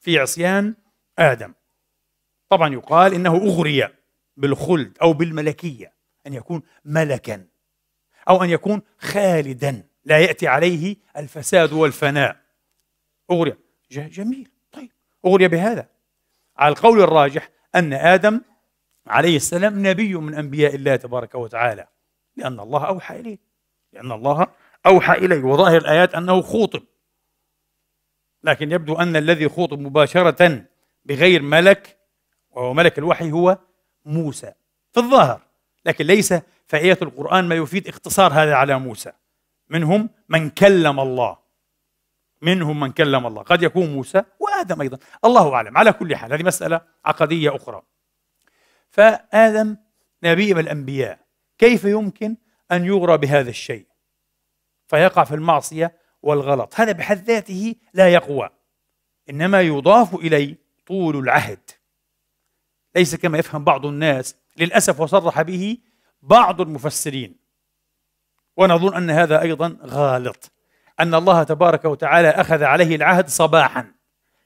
في عصيان آدم طبعا يقال إنه أغري بالخلد أو بالملكية أن يكون ملكا أو أن يكون خالدا لا يأتي عليه الفساد والفناء أغري جميل طيب أغري بهذا على القول الراجح أن آدم عليه السلام نبي من أنبياء الله تبارك وتعالى لأن الله أوحى إليه لأن الله أوحى إليه وظاهر الآيات أنه خوطب لكن يبدو أن الذي خوطب مباشرة بغير ملك وهو ملك الوحي هو موسى في الظاهر لكن ليس في القرآن ما يفيد اختصار هذا على موسى منهم من كلم الله منهم من كلم الله قد يكون موسى وآدم أيضا الله أعلم على كل حال هذه مسألة عقدية أخرى فآدم نبي من الأنبياء كيف يمكن أن يغرى بهذا الشيء فيقع في المعصية والغلط هذا بحد ذاته لا يقوى إنما يضاف إليه طول العهد ليس كما يفهم بعض الناس للأسف وصرح به بعض المفسرين ونظن أن هذا أيضا غالط أن الله تبارك وتعالى أخذ عليه العهد صباحا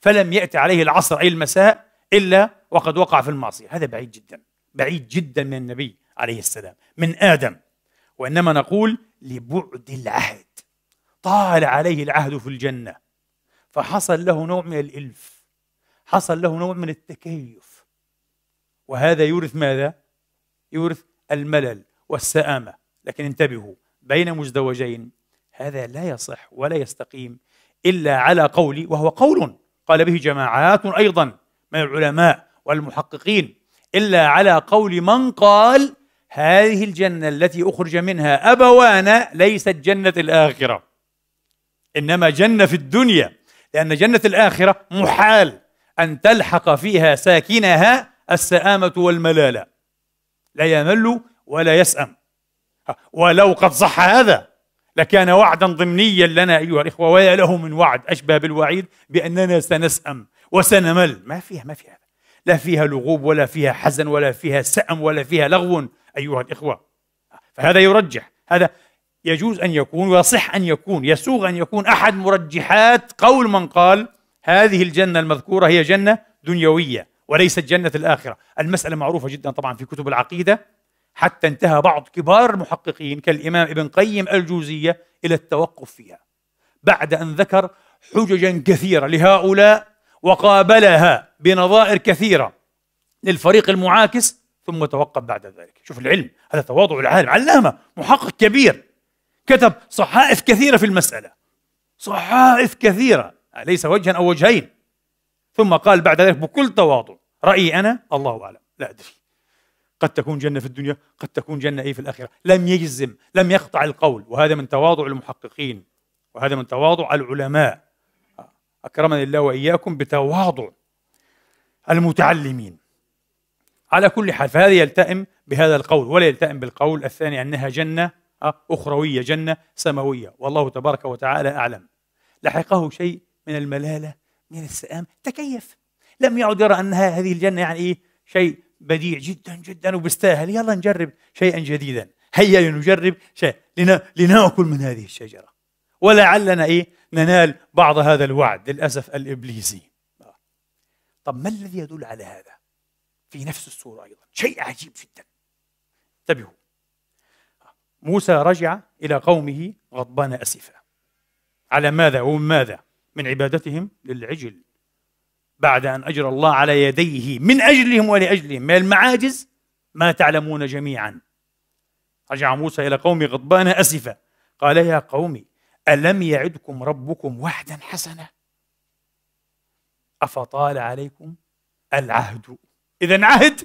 فلم يأتي عليه العصر أي المساء إلا وقد وقع في المعصية هذا بعيد جدا بعيد جدا من النبي عليه السلام من آدم وإنما نقول لبعد العهد طال عليه العهد في الجنة فحصل له نوع من الإلف حصل له نوع من التكيف وهذا يورث ماذا؟ يورث الملل والسآمة لكن انتبهوا بين مزدوجين هذا لا يصح ولا يستقيم إلا على قول وهو قول قال به جماعات أيضا من العلماء والمحققين إلا على قول من قال هذه الجنة التي أخرج منها أبوانا ليست جنة الآخرة انما جنه في الدنيا لان جنه الاخره محال ان تلحق فيها ساكنها السآمه والملاله لا يمل ولا يسأم ولو قد صح هذا لكان وعدا ضمنيا لنا ايها الاخوه ويا له من وعد اشبه بالوعيد باننا سنسأم وسنمل ما فيها ما فيها لا فيها لغوب ولا فيها حزن ولا فيها سأم ولا فيها لغو أيها الإخوة فهذا يرجح هذا يجوز أن يكون ويصح أن يكون يسوغ أن يكون أحد مرجحات قول من قال هذه الجنة المذكورة هي جنة دنيوية وليست جنة الآخرة المسألة معروفة جدا طبعا في كتب العقيدة حتى انتهى بعض كبار المحققين كالإمام ابن قيم الجوزية إلى التوقف فيها بعد أن ذكر حججا كثيرة لهؤلاء وقابلها بنظائر كثيرة للفريق المعاكس ثم توقف بعد ذلك شوف العلم هذا تواضع العالم علامة محقق كبير كتب صحائف كثيرة في المسألة صحائف كثيرة ليس وجها أو وجهين ثم قال بعد ذلك بكل تواضع رأيي أنا الله أعلم لا أدري قد تكون جنة في الدنيا قد تكون جنة أي في الآخرة لم يجزم لم يقطع القول وهذا من تواضع المحققين وهذا من تواضع العلماء أكرمني الله وإياكم بتواضع المتعلمين على كل حال فهذا يلتئم بهذا القول ولا يلتئم بالقول الثاني أنها جنة أخروية جنة سماوية والله تبارك وتعالى أعلم لحقه شيء من الملالة من السئام تكيف لم يعد يرى أن هذه الجنة يعني إيه شيء بديع جدا جدا وبيستاهل يلا نجرب شيئا جديدا هيا لنجرب شيء لنا لنأكل من هذه الشجرة ولعلنا إيه ننال بعض هذا الوعد للأسف الإبليسي طب ما الذي يدل على هذا في نفس الصورة أيضا شيء عجيب جدا انتبهوا موسى رجع إلى قومه غضبان أسفا على ماذا ومن ماذا؟ من عبادتهم للعجل بعد أن أجرى الله على يديه من أجلهم ولأجلهم من المعاجز ما تعلمون جميعا رجع موسى إلى قومه غضبان أسفا قال يا قومي ألم يعدكم ربكم وعدا حسنا أفطال عليكم العهد إذا عهد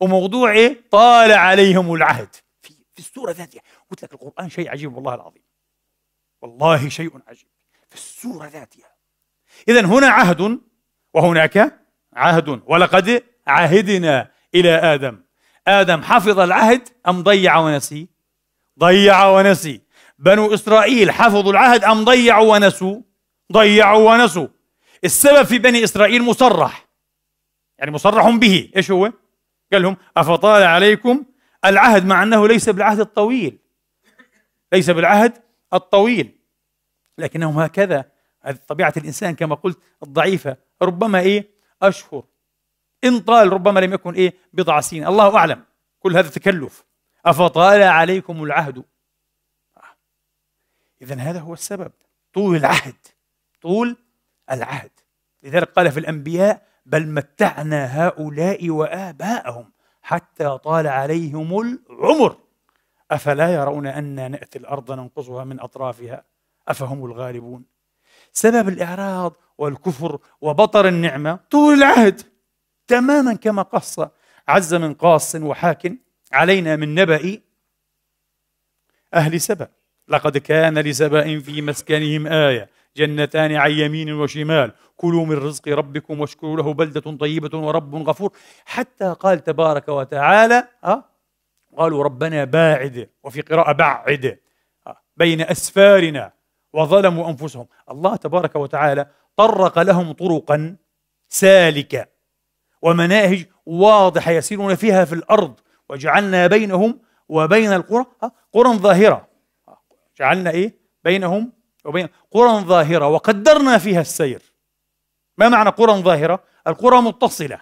وموضوع إيه؟ طال عليهم العهد في السورة ذاتها قلت لك القرآن شيء عجيب والله العظيم والله شيء عجيب في السورة ذاتها إذا هنا عهد وهناك عهد ولقد عهدنا إلى آدم آدم حفظ العهد أم ضيع ونسي ضيع ونسي بنو إسرائيل حفظوا العهد أم ضيعوا ونسوا ضيعوا ونسوا السبب في بني إسرائيل مصرح يعني مصرح به إيش هو قال لهم أفطال عليكم العهد مع أنه ليس بالعهد الطويل ليس بالعهد الطويل لكنهم هكذا هذه طبيعة الإنسان كما قلت الضعيفة ربما إيه أشهر إن طال ربما لم يكن إيه بضع سنين الله أعلم كل هذا تكلف أفطال عليكم العهد إذا هذا هو السبب طول العهد طول العهد لذلك قال في الأنبياء بل متعنا هؤلاء وآباءهم حتى طال عليهم العمر أفلا يرون أن نأتي الأرض ننقصها من أطرافها أفهم الغالبون سبب الإعراض والكفر وبطر النعمة طول العهد تماما كما قص عز من قاص وحاك علينا من نبأ أهل سبأ لقد كان لسبأ في مسكنهم آية جنتان عن يمين وشمال كلوا من رزق ربكم واشكروا له بلدة طيبة ورب غفور حتى قال تبارك وتعالى آه، قالوا ربنا باعد وفي قراءة بعد آه، بين أسفارنا وظلموا أنفسهم الله تبارك وتعالى طرق لهم طرقا سالكة ومناهج واضحة يسيرون فيها في الأرض وجعلنا بينهم وبين القرى آه، قرى ظاهرة جعلنا إيه بينهم وبين قرى ظاهرة وقدرنا فيها السير ما معنى قرى ظاهرة؟ القرى متصلة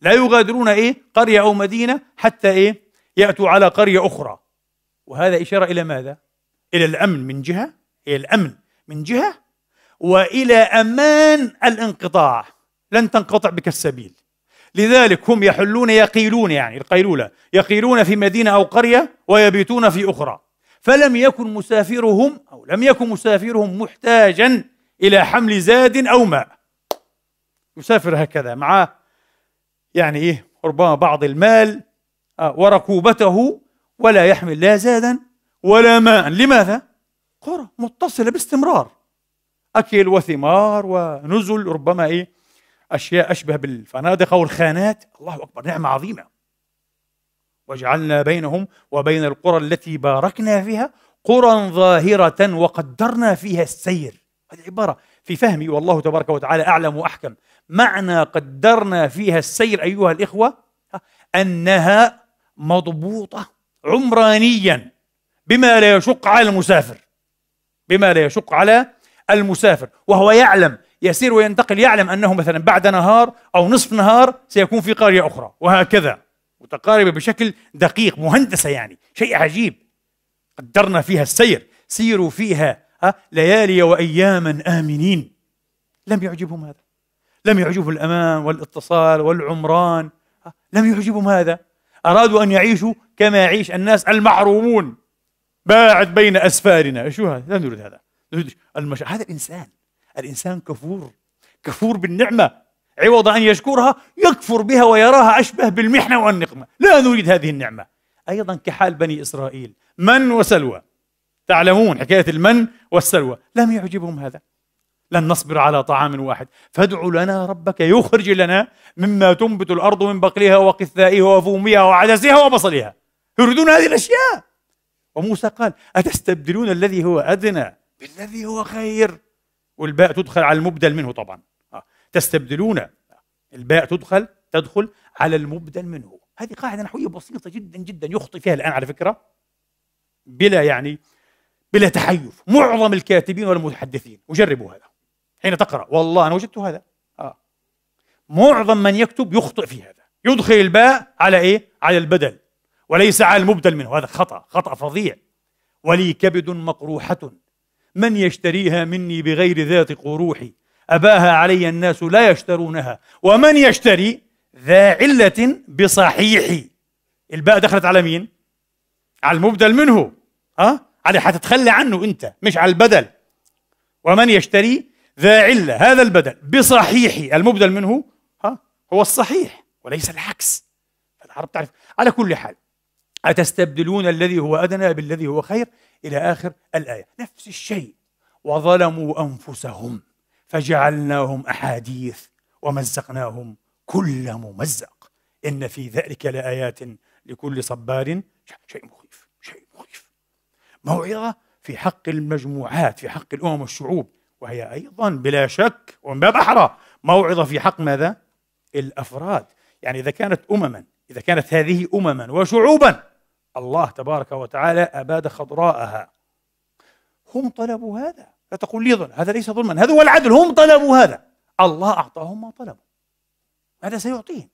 لا يغادرون إيه؟ قرية أو مدينة حتى إيه؟ يأتوا على قرية أخرى وهذا إشارة إلى ماذا؟ إلى الأمن من جهة إلى الأمن من جهة وإلى أمان الانقطاع لن تنقطع بك السبيل لذلك هم يحلون يقيلون يعني القيلولة يقيلون في مدينة أو قرية ويبيتون في أخرى فلم يكن مسافرهم أو لم يكن مسافرهم محتاجا إلى حمل زاد أو ماء يسافر هكذا معاه يعني إيه ربما بعض المال آه، وركوبته ولا يحمل لا زادا ولا ماء لماذا؟ قرى متصلة باستمرار أكل وثمار ونزل ربما إيه أشياء أشبه بالفنادق أو الخانات الله أكبر نعمة عظيمة وجعلنا بينهم وبين القرى التي باركنا فيها قرى ظاهرة وقدرنا فيها السير هذه عبارة في فهمي والله تبارك وتعالى أعلم وأحكم معنى قدرنا فيها السير أيها الإخوة أنها مضبوطة عمرانيا بما لا يشق على المسافر بما لا يشق على المسافر وهو يعلم يسير وينتقل يعلم أنه مثلا بعد نهار أو نصف نهار سيكون في قرية أخرى وهكذا متقاربة بشكل دقيق مهندسة يعني شيء عجيب قدرنا فيها السير سيروا فيها ليالي وأياما آمنين لم يعجبهم هذا لم يعجبه الأمان والاتصال والعمران لم يعجبهم هذا أرادوا أن يعيشوا كما يعيش الناس المحرومون باعد بين أسفارنا شو هذا؟ لا نريد هذا المش... هذا الإنسان الإنسان كفور كفور بالنعمة عوض أن يشكرها يكفر بها ويراها أشبه بالمحنة والنقمة لا نريد هذه النعمة أيضا كحال بني إسرائيل من وسلوى تعلمون حكاية المن والسلوى لم يعجبهم هذا لن نصبر على طعام واحد فادع لنا ربك يخرج لنا مما تنبت الأرض من بقلها وقثائها وفومها وعدسها وبصلها يريدون هذه الأشياء وموسى قال أتستبدلون الذي هو أدنى بالذي هو خير والباء تدخل على المبدل منه طبعا آه. تستبدلون الباء تدخل تدخل على المبدل منه هذه قاعدة نحوية بسيطة جدا جدا يخطئ فيها الآن على فكرة بلا يعني بلا تحيف معظم الكاتبين والمتحدثين وجربوا هذا حين تقرأ والله أنا وجدت هذا آه. معظم من يكتب يخطئ في هذا يدخل الباء على إيه؟ على البدل وليس على المبدل منه هذا خطأ خطأ فظيع ولي كبد مقروحة من يشتريها مني بغير ذات قروح أباها علي الناس لا يشترونها ومن يشتري ذا علة بصحيحي الباء دخلت على مين؟ على المبدل منه ها؟ أه؟ على حتتخلى عنه أنت مش على البدل ومن يشتري ذا علة هذا البدل بصحيح المبدل منه ها هو الصحيح وليس العكس العرب تعرف على كل حال أتستبدلون الذي هو أدنى بالذي هو خير إلى آخر الآية نفس الشيء وظلموا أنفسهم فجعلناهم أحاديث ومزقناهم كل ممزق إن في ذلك لآيات لكل صبار شيء مخيف شيء مخيف موعظة في حق المجموعات في حق الأمم والشعوب وهي أيضا بلا شك ومن باب أحرى موعظة في حق ماذا؟ الأفراد يعني إذا كانت أمما إذا كانت هذه أمما وشعوبا الله تبارك وتعالى أباد خضراءها هم طلبوا هذا لا تقول لي ظلم هذا ليس ظلما هذا هو العدل هم طلبوا هذا الله أعطاهم ما طلبوا ماذا سيعطيهم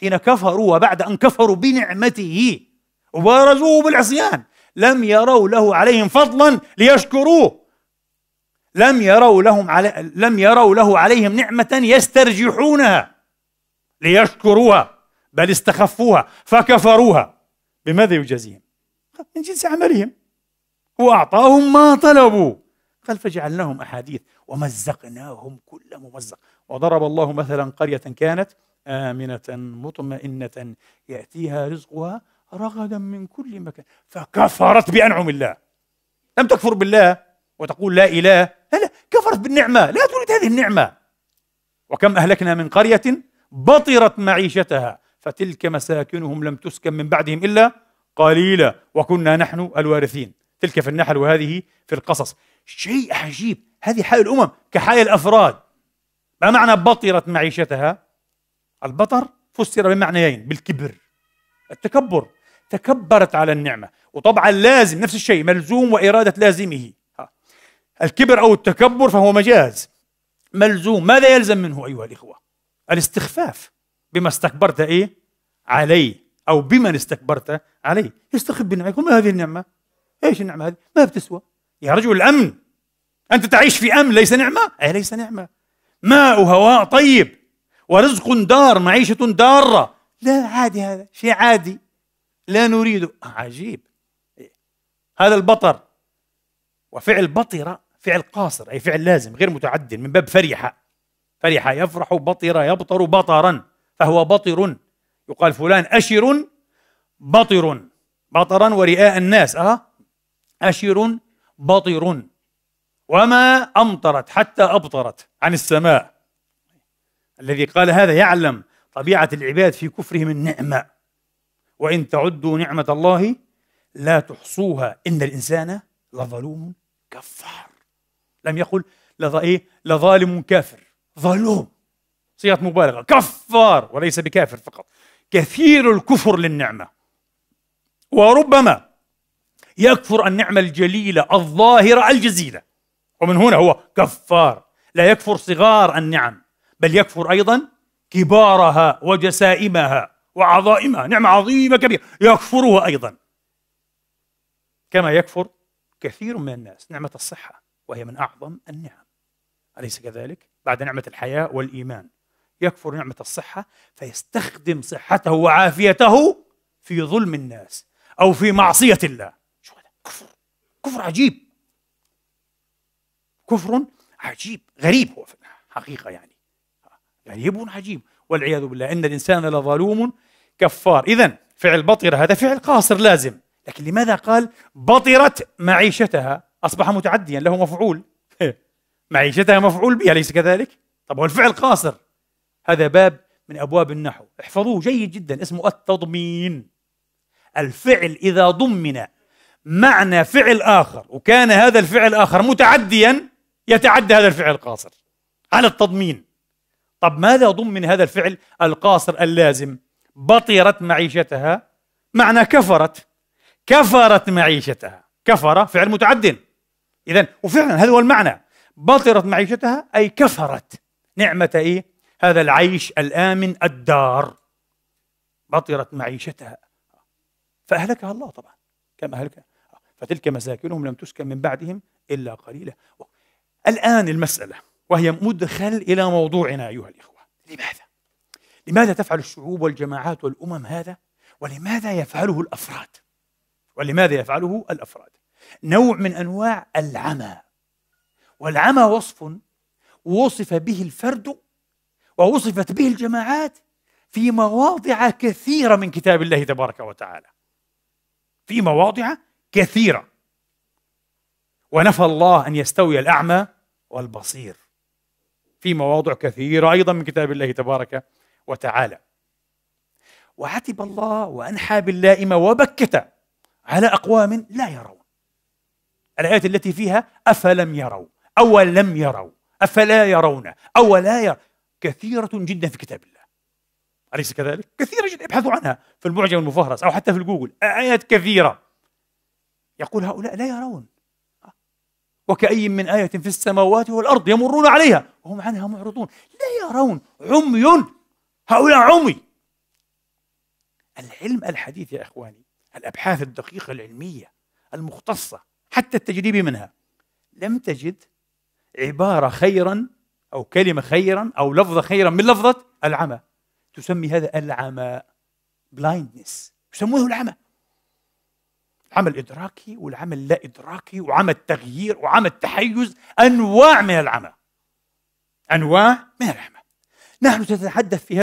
حين كفروا وبعد أن كفروا بنعمته وبارزوه بالعصيان لم يروا له عليهم فضلا ليشكروه لم يروا لهم علي لم يروا له عليهم نعمة يسترجحونها ليشكروها بل استخفوها فكفروها بماذا يجازيهم؟ من جنس عملهم هو أعطاهم ما طلبوا قال فجعلناهم أحاديث ومزقناهم كل ممزق وضرب الله مثلا قرية كانت آمنة مطمئنة يأتيها رزقها رغدا من كل مكان فكفرت بأنعم الله لم تكفر بالله وتقول لا إله لا لا كفرت بالنعمة لا تريد هذه النعمة وكم أهلكنا من قرية بطرت معيشتها فتلك مساكنهم لم تسكن من بعدهم إلا قليلا وكنا نحن الوارثين تلك في النحل وهذه في القصص شيء عجيب هذه حال الأمم كحال الأفراد ما معنى بطرت معيشتها البطر فسر بمعنيين بالكبر التكبر تكبرت على النعمة وطبعا لازم نفس الشيء ملزوم وإرادة لازمه الكبر أو التكبر فهو مجاز ملزوم ماذا يلزم منه أيها الإخوة الاستخفاف بما استكبرت إيه عليه أو بمن استكبرت عليه يستخف بالنعمة يقول ما هذه النعمة إيش النعمة هذه ما بتسوى يا رجل الأمن أنت تعيش في أمن ليس نعمة أي ليس نعمة ماء وهواء طيب ورزق دار معيشة دارة لا عادي هذا شيء عادي لا نريده عجيب هذا البطر وفعل بطرة فعل قاصر أي فعل لازم غير متعد من باب فرحة فرح يفرح بطر يبطر بطرا فهو بطر يقال فلان أشر بطر بطرا ورئاء الناس أه أشر بطر وما أمطرت حتى أبطرت عن السماء الذي قال هذا يعلم طبيعة العباد في كفرهم النعمة وإن تعدوا نعمة الله لا تحصوها إن الإنسان لظلوم كفار لم يقل لظ إيه؟ لظالم كافر ظلوم صيغة مبالغة كفار وليس بكافر فقط كثير الكفر للنعمة وربما يكفر النعمة الجليلة الظاهرة الجزيلة ومن هنا هو كفار لا يكفر صغار النعم بل يكفر أيضا كبارها وجسائمها وعظائمها نعمة عظيمة كبيرة يكفرها أيضا كما يكفر كثير من الناس نعمة الصحة وهي من أعظم النعم أليس كذلك؟ بعد نعمة الحياة والإيمان يكفر نعمة الصحة فيستخدم صحته وعافيته في ظلم الناس أو في معصية الله شو هذا؟ كفر كفر عجيب كفر عجيب غريب هو في الحقيقة يعني غريب عجيب والعياذ بالله إن الإنسان لظلوم كفار إذا فعل بطر هذا فعل قاصر لازم لكن لماذا قال بطرت معيشتها أصبح متعديا له مفعول معيشتها مفعول بها ليس كذلك؟ طب هو الفعل قاصر هذا باب من أبواب النحو احفظوه جيد جدا اسمه التضمين الفعل إذا ضمن معنى فعل آخر وكان هذا الفعل الاخر متعديا يتعدى هذا الفعل القاصر على التضمين طب ماذا ضمن هذا الفعل القاصر اللازم بطرت معيشتها معنى كفرت كفرت معيشتها كفر فعل متعد إذا وفعلا هذا هو المعنى بطرت معيشتها أي كفرت نعمة إيه؟ هذا العيش الآمن الدار بطرت معيشتها فأهلكها الله طبعا كما أهلكها فتلك مساكنهم لم تسكن من بعدهم إلا قليلا الآن المسألة وهي مدخل إلى موضوعنا أيها الإخوة لماذا؟ لماذا تفعل الشعوب والجماعات والأمم هذا؟ ولماذا يفعله الأفراد؟ ولماذا يفعله الأفراد؟ نوع من انواع العمى والعمى وصف وصف به الفرد ووصفت به الجماعات في مواضع كثيره من كتاب الله تبارك وتعالى في مواضع كثيره ونفى الله ان يستوي الاعمى والبصير في مواضع كثيره ايضا من كتاب الله تبارك وتعالى وعتب الله وانحى باللائمه وبكت على اقوام لا يرون الآيات التي فيها أفلم يروا أولم يروا أفلا يرون لا يرون كثيرة جدا في كتاب الله أليس كذلك؟ كثيرة جدا ابحثوا عنها في المعجم المفهرس أو حتى في الجوجل آيات كثيرة يقول هؤلاء لا يرون وكأي من آية في السماوات والأرض يمرون عليها وهم عنها معرضون لا يرون عمي هؤلاء عمي العلم الحديث يا إخواني الأبحاث الدقيقة العلمية المختصة حتى التجريبي منها لم تجد عبارة خيرا أو كلمة خيرا أو لفظة خيرا من لفظة العمى تسمي هذا العمى بلايندنس يسمونه العمى العمى الإدراكي والعمى اللا إدراكي وعمى التغيير وعمى التحيز أنواع من العمى أنواع من العمى نحن سنتحدث في